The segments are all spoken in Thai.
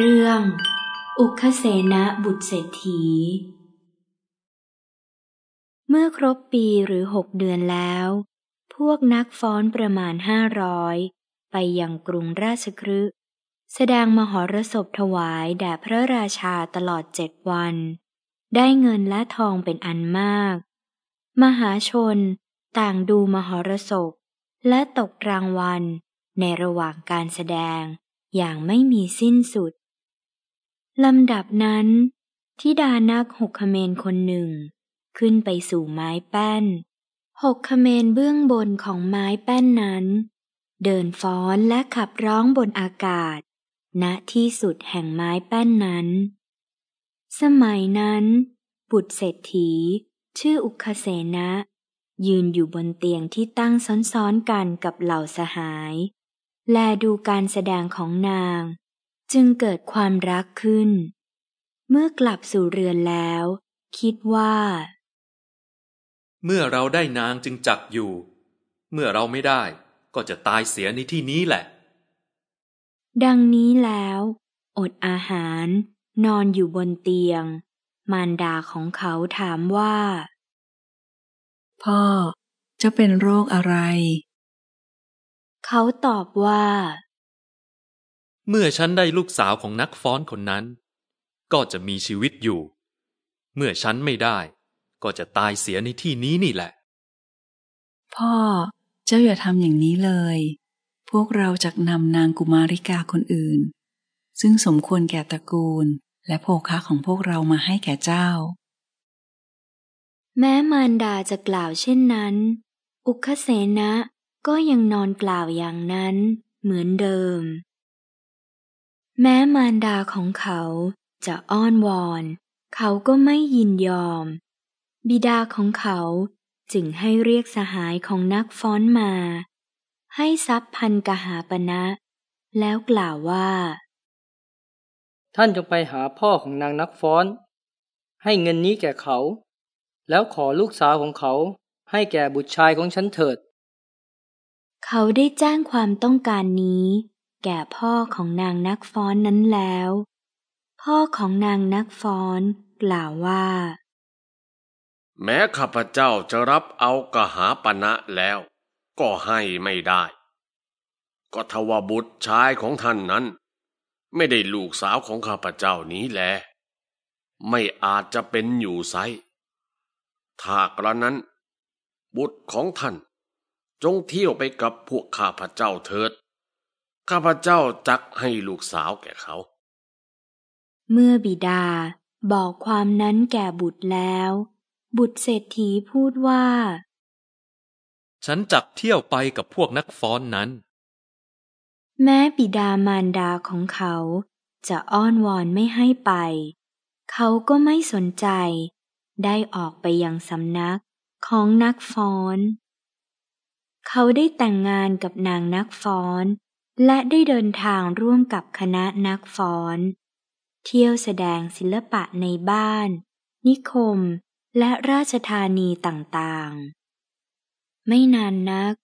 เรื่อง อุคเสนะบุตรเศรษฐี เมื่อครบปีหรือหกเดือนแล้ว พวกนักฟ้อนประมาณห้าร้อยไปยังกรุงราชครึแสดงมหรสพถวายแด่พระราชาตลอดเจ็ดวัน ได้เงินและทองเป็นอันมาก มหาชนต่างดูมหรสพและตกรางวัลในระหว่างการแสดงอย่างไม่มีสิ้นสุดลำดับนั้นทิดานักหกขเมนคนหนึ่ง ขึ้นไปสู่ไม้แป้นหกขเมนเบื้องบนของไม้แป้นนั้น เดินฟ้อนและขับร้องบนอากาศ ณที่สุดแห่งไม้แป้นนั้น สมัยนั้นบุตรเศรษฐี ชื่ออุคเสนะยืนอยู่บนเตียงที่ตั้งซ้อนๆกันกับเหล่าสหาย แลดูการแสดงของนางจึงเกิดความรักขึ้น เมื่อกลับสู่เรือนแล้ว คิดว่า เมื่อเราได้นางจึงจักอยู่ เมื่อเราไม่ได้ ก็จะตายเสียในที่นี้แหละ ดังนี้แล้ว อดอาหารนอนอยู่บนเตียง มารดาของเขาถามว่า พ่อจะเป็นโรคอะไร เขาตอบว่าเมื่อฉันได้ลูกสาวของนักฟ้อนคนนั้น ก็จะมีชีวิตอยู่ เมื่อฉันไม่ได้ ก็จะตายเสียในที่นี้นี่แหละ พ่อเจ้าอย่าทำอย่างนี้เลย พวกเราจะนำนางกุมาริกาคนอื่น ซึ่งสมควรแก่ตระกูลและโภคะของพวกเรามาให้แก่เจ้า แม้มารดาจะกล่าวเช่นนั้น อุคเสนะก็ยังนอนกล่าวอย่างนั้นเหมือนเดิมแม้มารดาของเขาจะอ้อนวอน เขาก็ไม่ยินยอม บิดาของเขาจึงให้เรียกสหายของนักฟ้อนมา ให้ทรัพย์พันกหาปณะนะแล้วกล่าวว่า ท่านจงไปหาพ่อของนางนักฟ้อน ให้เงินนี้แก่เขา แล้วขอลูกสาวของเขาให้แก่บุตรชายของฉันเถิด เขาได้แจ้งความต้องการนี้แก่พ่อของนางนักฟ้อนนั้นแล้ว พ่อของนางนักฟ้อนกล่าวว่า แม้ข้าพเจ้าจะรับเอากหาปณะแล้ว ก็ให้ไม่ได้ ก็ทว่าบุตรชายของท่านนั้น ไม่ได้ลูกสาวของข้าพเจ้านี้แลไม่อาจจะเป็นอยู่ไซถ้ากระนั้น บุตรของท่าน จงเที่ยวไปกับพวกข้าพเจ้าเถิดข้าพเจ้าจักให้ลูกสาวแก่เขา เมื่อบิดาบอกความนั้นแก่บุตรแล้ว บุตรเศรษฐีพูดว่า ฉันจักเที่ยวไปกับพวกนักฟ้อนนั้น แม้บิดามารดาของเขาจะอ้อนวอนไม่ให้ไป เขาก็ไม่สนใจได้ออกไปยังสำนักของนักฟ้อน เขาได้แต่งงานกับนางนักฟ้อนและได้เดินทางร่วมกับคณะนักฟ้อน เที่ยวแสดงศิลปะในบ้าน นิคม และราชธานีต่างๆ ไม่นานนัก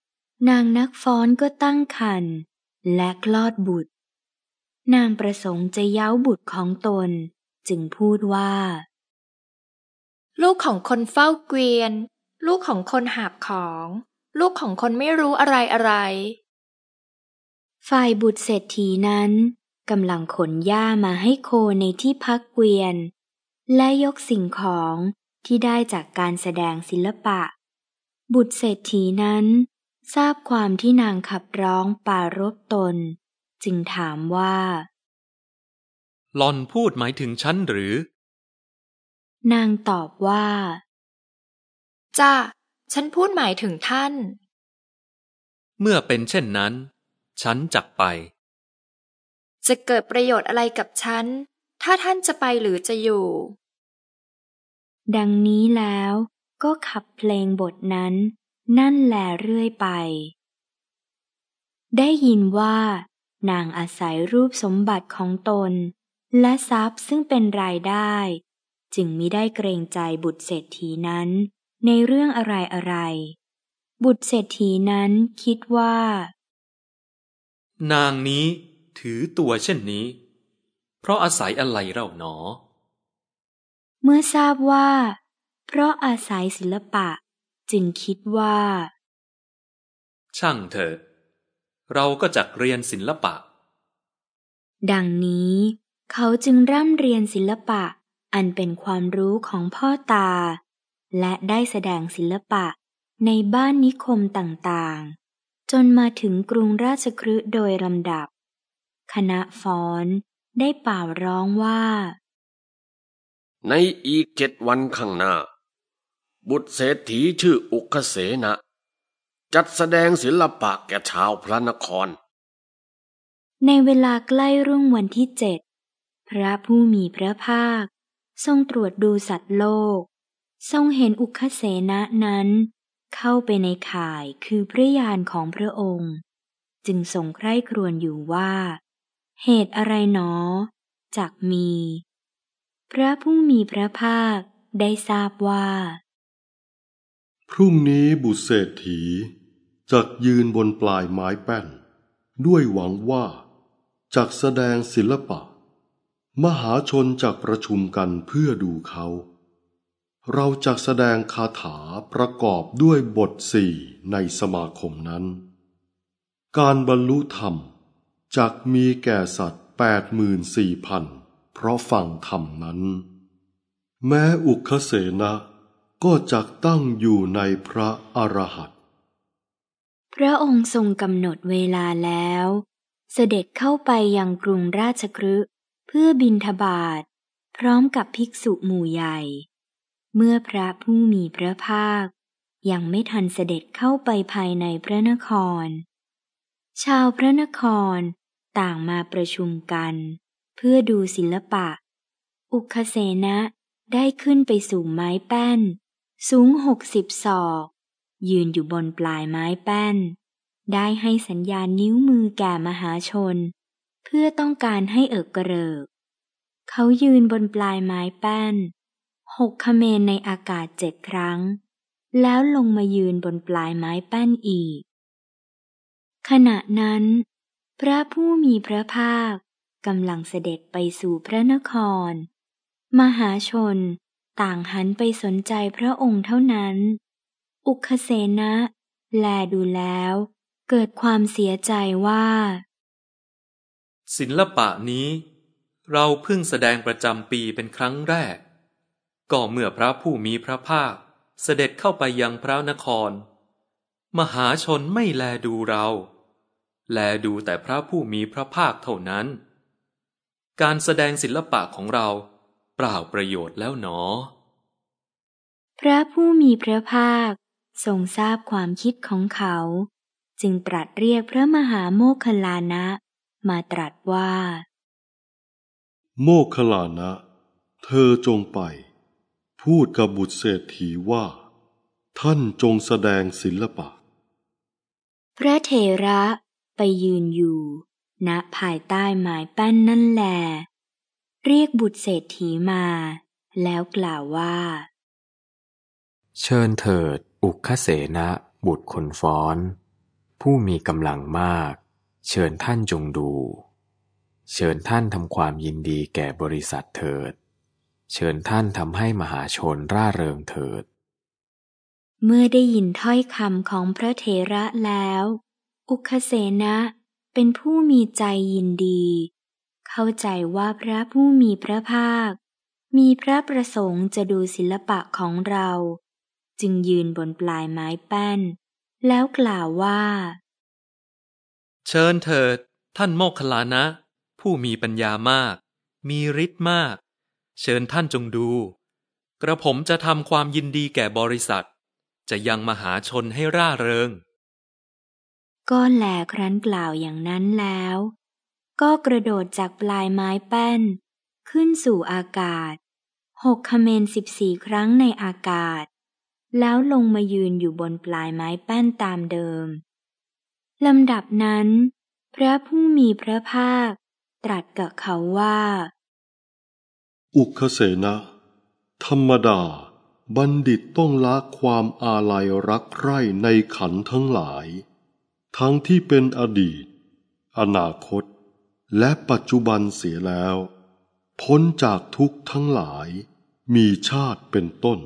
นางนักฟ้อนก็ตั้งครรภ์และคลอดบุตร นางประสงค์จะเย้าบุตรของตน จึงพูดว่า ลูกของคนเฝ้าเกวียน ลูกของคนหาบของ ลูกของคนไม่รู้อะไรอะไรฝ่ายบุตรเศรษฐีนั้นกำลังขนหญ้ามาให้โคในที่พักเกวียน และยกสิ่งของที่ได้จากการแสดงศิลปะ บุตรเศรษฐีนั้น ทราบความที่นางขับร้องปารบตน จึงถามว่าหลอนพูดหมายถึงฉันหรือ นางตอบว่า จ้าฉันพูดหมายถึงท่าน เมื่อเป็นเช่นนั้นฉันจักไป จะเกิดประโยชน์อะไรกับฉัน ถ้าท่านจะไปหรือจะอยู่ ดังนี้แล้วก็ขับเพลงบทนั้น นั่นแหลเรื่อยไป ได้ยินว่านางอาศัยรูปสมบัติของตน และทรัพย์ซึ่งเป็นรายได้ จึงมิได้เกรงใจบุตรเศรษฐีนั้น ในเรื่องอะไรอะไร บุตรเศรษฐีนั้นคิดว่านางนี้ถือตัวเช่นนี้ เพราะอาศัยอะไรเราหนอ เมื่อทราบว่า เพราะอาศัยศิลปะ จึงคิดว่าช่างเถอะเราก็จักเรียนศิลปะ ดังนี้ เขาจึงร่ำเรียนศิลปะอันเป็นความรู้ของพ่อตา และได้แสดงศิลปะในบ้านนิคมต่างๆจนมาถึงกรุงราชครืโดยลำดับคณะฟ้อนได้เป่าร้องว่า ในอีกเจ็ดวันข้างหน้า บุตรเศรษฐีชื่ออุคเสนะจัดแสดงศิลปะแก่ชาวพระนคร ในเวลาใกล้รุ่งวันที่เจ็ด พระผู้มีพระภาค ทรงตรวจดูสัตว์โลก ทรงเห็นอุคเสนะนั้นเข้าไปในข่ายคือพระยานของพระองค์ จึงทรงใคร่ครวญอยู่ว่า เหตุอะไรหนอจักมี พระผู้มีพระภาคได้ทราบว่า พรุ่งนี้บุษเศรษฐีจักยืนบนปลายไม้แป้น ด้วยหวังว่าจักแสดงศิลปะ มหาชนจักประชุมกันเพื่อดูเขาเราจะแสดงคาถาประกอบด้วยบทสี่ในสมาคมนั้น การบรรลุธรรมจักมีแก่สัตว์แปดหมื่นสี่พันเพราะฟังธรรมนั้น แม้อุคเสนะก็จักตั้งอยู่ในพระอรหัตพระองค์ทรงกำหนดเวลาแล้ว เสด็จเข้าไปยังกรุงราชครืเพื่อบินทบาทพร้อมกับภิกษุหมู่ใหญ่เมื่อพระผู้มีพระภาค ยังไม่ทันเสด็จเข้าไปภายในพระนคร ชาวพระนครต่างมาประชุมกัน เพื่อดูศิลปะ อุคเสนะได้ขึ้นไปสู่ไม้แป้น สูงหกสิบศอกยืนอยู่บนปลายไม้แป้น ได้ให้สัญญาณนิ้วมือแก่มหาชน เพื่อต้องการให้เอิกกระเริก เขายืนบนปลายไม้แป้นหกขเมนในอากาศเจ็ดครั้ง แล้วลงมายืนบนปลายไม้แป้นอีก ขณะนั้น พระผู้มีพระภาค กำลังเสด็จไปสู่พระนคร มหาชนต่างหันไปสนใจพระองค์เท่านั้น อุคเสนะแลดูแล้วเกิดความเสียใจว่า ศิละปะนี้ เราเพิ่งแสดงประจำปีเป็นครั้งแรกก็เมื่อพระผู้มีพระภาคเสด็จเข้าไปยังพระนคร มหาชนไม่แลดูเรา แลดูแต่พระผู้มีพระภาคเท่านั้น การแสดงศิลปะของเราเปล่าประโยชน์แล้วหนอ พระผู้มีพระภาคทรงทราบความคิดของเขา จึงตรัสเรียกพระมหาโมคคลานะ มาตรัสว่า โมคคลานะ เธอจงไปพูดกับบุตรเศรษฐีว่า ท่านจงแสดงศิลปะพระเถระไปยืนอยู่ณนะภายใต้ไม้แป้นนั่นแล เรียกบุตรเศรษฐีมาแล้วกล่าวว่า เชิญเถิดอุคเสนะบุตรคนฟ้อน ผู้มีกำลังมาก เชิญท่านจงดู เชิญท่านทำความยินดีแก่บริษัทเถิดเชิญท่านทำให้มหาชนร่าเริงเถิด เมื่อได้ยินถ้อยคำของพระเถระแล้ว อุคเสนะเป็นผู้มีใจยินดี เข้าใจว่าพระผู้มีพระภาค มีพระประสงค์จะดูศิลปะของเรา จึงยืนบนปลายไม้แป้น แล้วกล่าวว่า เชิญเถิดท่านโมคคลานะ ผู้มีปัญญามาก มีฤทธิ์มากเชิญท่านจงดู กระผมจะทำความยินดีแก่บริษัท จะยังมหาชนให้ร่าเริง ก็แหลครั้นกล่าวอย่างนั้นแล้วก็กระโดดจากปลายไม้แป้น ขึ้นสู่อากาศ หกคเมนสิบสี่ครั้งในอากาศ แล้วลงมายืนอยู่บนปลายไม้แป้นตามเดิม ลำดับนั้น พระผู้มีพระภาคตรัสกับเขาว่าอุคเสนะธรรมดา บัณฑิตต้องละความอาลัยรักใคร่ในขันทั้งหลาย ทั้งที่เป็นอดีต อนาคต และปัจจุบันเสียแล้ว พ้นจากทุกทั้งหลายมีชาติเป็นต้น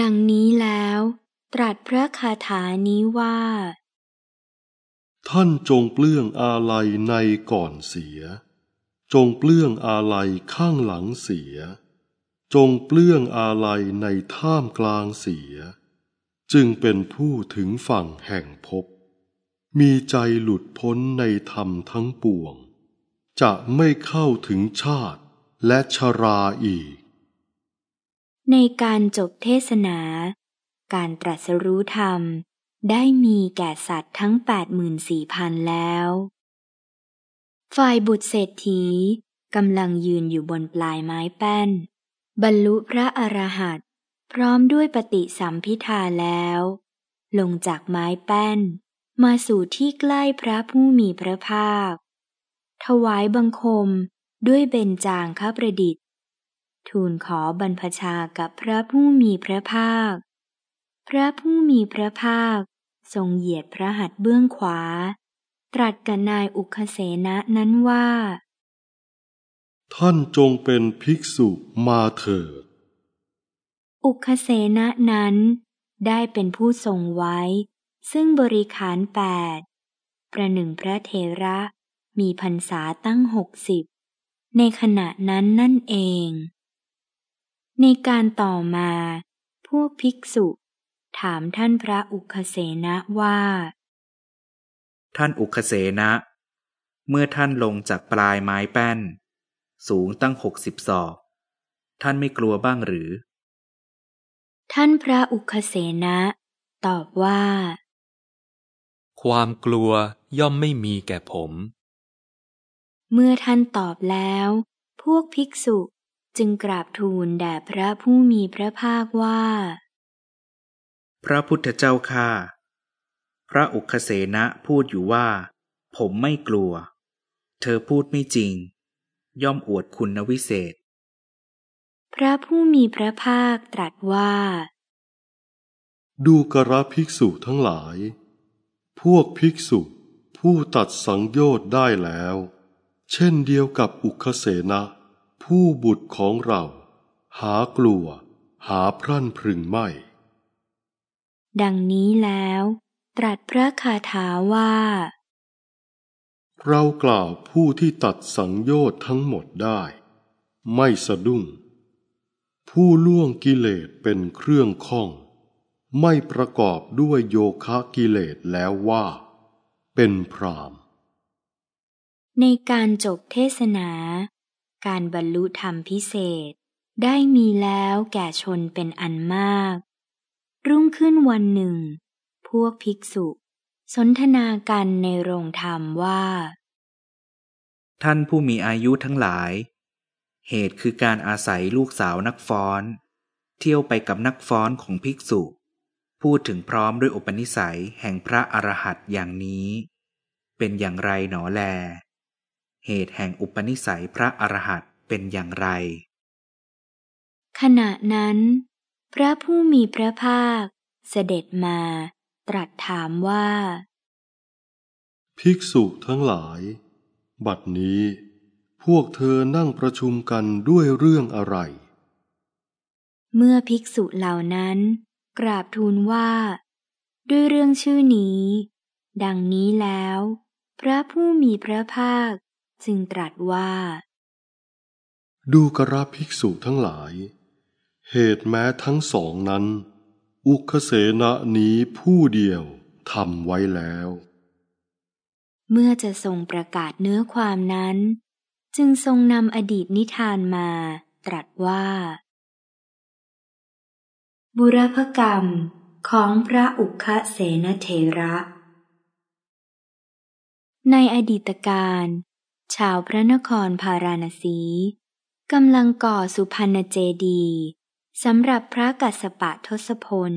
ดังนี้แล้ว ตรัสพระคาถานี้ว่า ท่านจงเปลื้องอาลัยในก่อนเสียจงเปลื้องอาลัยข้างหลังเสีย จงเปลื้องอาลัยในท่ามกลางเสีย จึงเป็นผู้ถึงฝั่งแห่งพบ มีใจหลุดพ้นในธรรมทั้งปวง จะไม่เข้าถึงชาติและชราอีก ในการจบเทศนา การตรัสรู้ธรรมได้มีแก่สัตว์ทั้ง84,000แล้วฝ่ายบุตรเศรษฐีกำลังยืนอยู่บนปลายไม้แป้น บรรลุพระอรหัตพร้อมด้วยปฏิสัมพิทาแล้ว ลงจากไม้แป้น มาสู่ที่ใกล้พระผู้มีพระภาค ถวายบังคมด้วยเบญจางคประดิษฐ์ ทูลขอบรรพชากับพระผู้มีพระภาค พระผู้มีพระภาค ทรงเหยียดพระหัตถ์เบื้องขวาตรัสกับนายอุคเสนะนั้นว่า ท่านจงเป็นภิกษุมาเถิด อุคเสนะนั้นได้เป็นผู้ทรงไว้ ซึ่งบริขารแปดประหนึ่งพระเทระมีพรรษาตั้งหกสิบในขณะนั้นนั่นเอง ในการต่อมาพวกภิกษุถามท่านพระอุคเสนะว่าท่านอุคเสนะเมื่อท่านลงจากปลายไม้แป้น สูงตั้งหกสิบศอก ท่านไม่กลัวบ้างหรือ ท่านพระอุคเสนะ ตอบว่า ความกลัวย่อมไม่มีแก่ผม เมื่อท่านตอบแล้ว พวกภิกษุจึงกราบทูลแด่พระผู้มีพระภาคว่า พระพุทธเจ้าค่ะพระอุคเสนะพูดอยู่ว่า ผมไม่กลัว เธอพูดไม่จริง ย่อมอวดคุณวิเศษ พระผู้มีพระภาคตรัสว่า ดูกระภิกษุทั้งหลาย พวกภิกษุ ผู้ตัดสังโยชน์ได้แล้ว เช่นเดียวกับอุคเสนะผู้บุตรของเรา หากลัว หาพรั่นพรึงไม่ ดังนี้แล้วตรัสพระคาถาว่า เรากล่าวผู้ที่ตัดสังโยชน์ทั้งหมดได้ ไม่สะดุ้งผู้ล่วงกิเลสเป็นเครื่องข้อง ไม่ประกอบด้วยโยคะกิเลสแล้วว่า เป็นพรามในการจบเทศนา การบรรลุธรรมพิเศษได้มีแล้วแก่ชนเป็นอันมาก รุ่งขึ้นวันหนึ่งพวกภิกษุสนทนากันในโรงธรรมว่า ท่านผู้มีอายุทั้งหลาย เหตุคือการอาศัยลูกสาวนักฟ้อน เที่ยวไปกับนักฟ้อนของภิกษุ พูดถึงพร้อมด้วยอุปนิสัยแห่งพระอรหัตอย่างนี้ เป็นอย่างไรหนอแล เหตุแห่งอุปนิสัยพระอรหัตเป็นอย่างไร ขณะนั้น พระผู้มีพระภาคเสด็จมาตรัสถามว่า ภิกษุทั้งหลาย บัดนี้ พวกเธอนั่งประชุมกันด้วยเรื่องอะไร เมื่อภิกษุเหล่านั้น กราบทูลว่า ด้วยเรื่องชื่อนี้ ดังนี้แล้ว พระผู้มีพระภาคจึงตรัสว่า ดูกระภิกษุทั้งหลาย เหตุแม้ทั้งสองนั้นอุคเสนะนี้ผู้เดียว ทำไว้แล้ว เมื่อจะทรงประกาศเนื้อความนั้น จึงทรงนำอดีตนิทานมาตรัสว่า บุรพกรรมของพระอุคเสนเทระ ในอดีตการ ชาวพระนครพาราณสี กำลังก่อสุพรรณเจดีย์สำหรับพระกัสสปะทศพล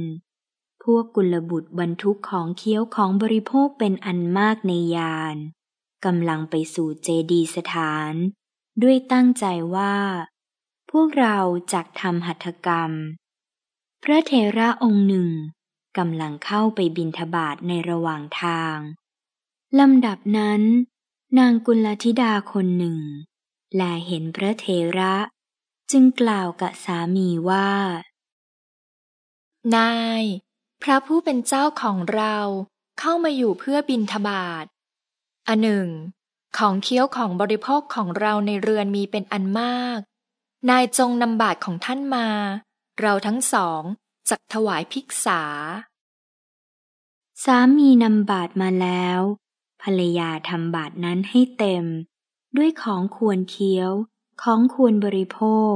พวกกุลบุตรบรรทุกของเคี้ยวของบริโภคเป็นอันมากในยาน กำลังไปสู่เจดีสถาน ด้วยตั้งใจว่า พวกเราจักทำหัตถกรรม พระเทระองค์หนึ่ง กำลังเข้าไปบินทบาทในระหว่างทาง ลำดับนั้น นางกุลธิดาคนหนึ่ง แลเห็นพระเทระจึงกล่าวกับสามีว่า นาย พระผู้เป็นเจ้าของเราเข้ามาอยู่เพื่อบินทบาทอันหนึ่ง ของเคี้ยวของบริโภคของเราในเรือนมีเป็นอันมาก นายจงนำบาทของท่านมา เราทั้งสอง จักถวายภิกษาสามีนำบาทมาแล้ว ภรรยาทำบาทนั้นให้เต็ม ด้วยของควรเคี้ยวของควรบริโภค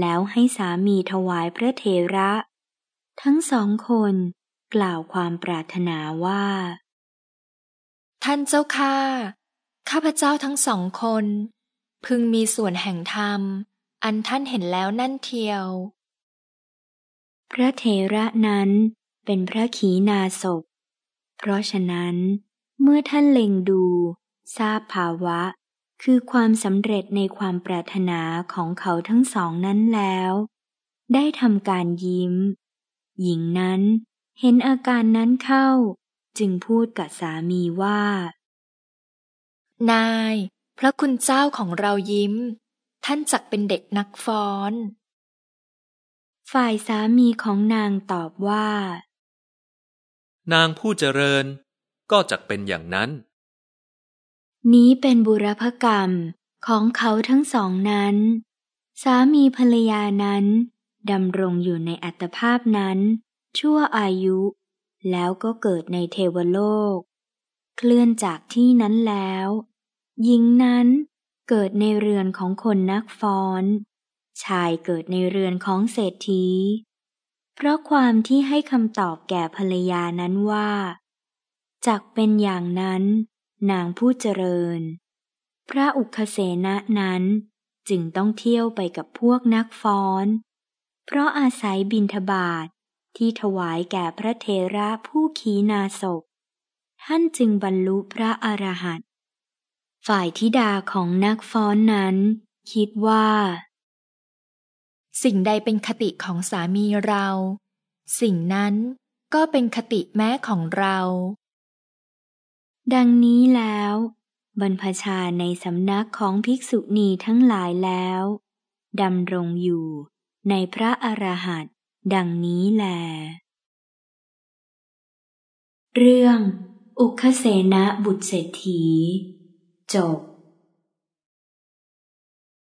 แล้วให้สามีถวายพระเทระ ทั้งสองคนกล่าวความปรารถนาว่า ท่านเจ้าข้าข้าพเจ้าทั้งสองคน พึงมีส่วนแห่งธรรม อันท่านเห็นแล้วนั่นเทียว พระเทระนั้นเป็นพระขีนาศพเพราะฉะนั้น เมื่อท่านเล็งดูทราบภาวะคือความสำเร็จในความปรารถนาของเขาทั้งสองนั้นแล้ว ได้ทำการยิ้ม หญิงนั้นเห็นอาการนั้นเข้าจึงพูดกับสามีว่า นาย พระคุณเจ้าของเรายิ้ม ท่านจักเป็นเด็กนักฟ้อน ฝ่ายสามีของนางตอบว่า นางผู้เจริญ ก็จักเป็นอย่างนั้นนี้เป็นบุรพกรรมของเขาทั้งสองนั้น สามีภรรยานั้นดำรงอยู่ในอัตภาพนั้น ชั่วอายุ แล้วก็เกิดในเทวโลก เคลื่อนจากที่นั้นแล้วหญิงนั้นเกิดในเรือนของคนนักฟ้อน ชายเกิดในเรือนของเศรษฐี เพราะความที่ให้คำตอบแก่ภรรยานั้นว่าจักเป็นอย่างนั้นนางผู้เจริญ พระอุคเสนะนั้น จึงต้องเที่ยวไปกับพวกนักฟ้อน เพราะอาศัยบินทบาทที่ถวายแก่พระเทระผู้ขีนาศพท่านจึงบรรลุพระอรหันต์ฝ่ายธิดาของนักฟ้อนนั้นคิดว่า สิ่งใดเป็นคติของสามีเรา สิ่งนั้นก็เป็นคติแม้ของเราดังนี้แล้ว บรรพชาในสำนักของภิกษุณีทั้งหลายแล้ว ดำรงอยู่ในพระอรหันต์ดังนี้แล เรื่องอุคเสนบุตรเศรษฐีจบ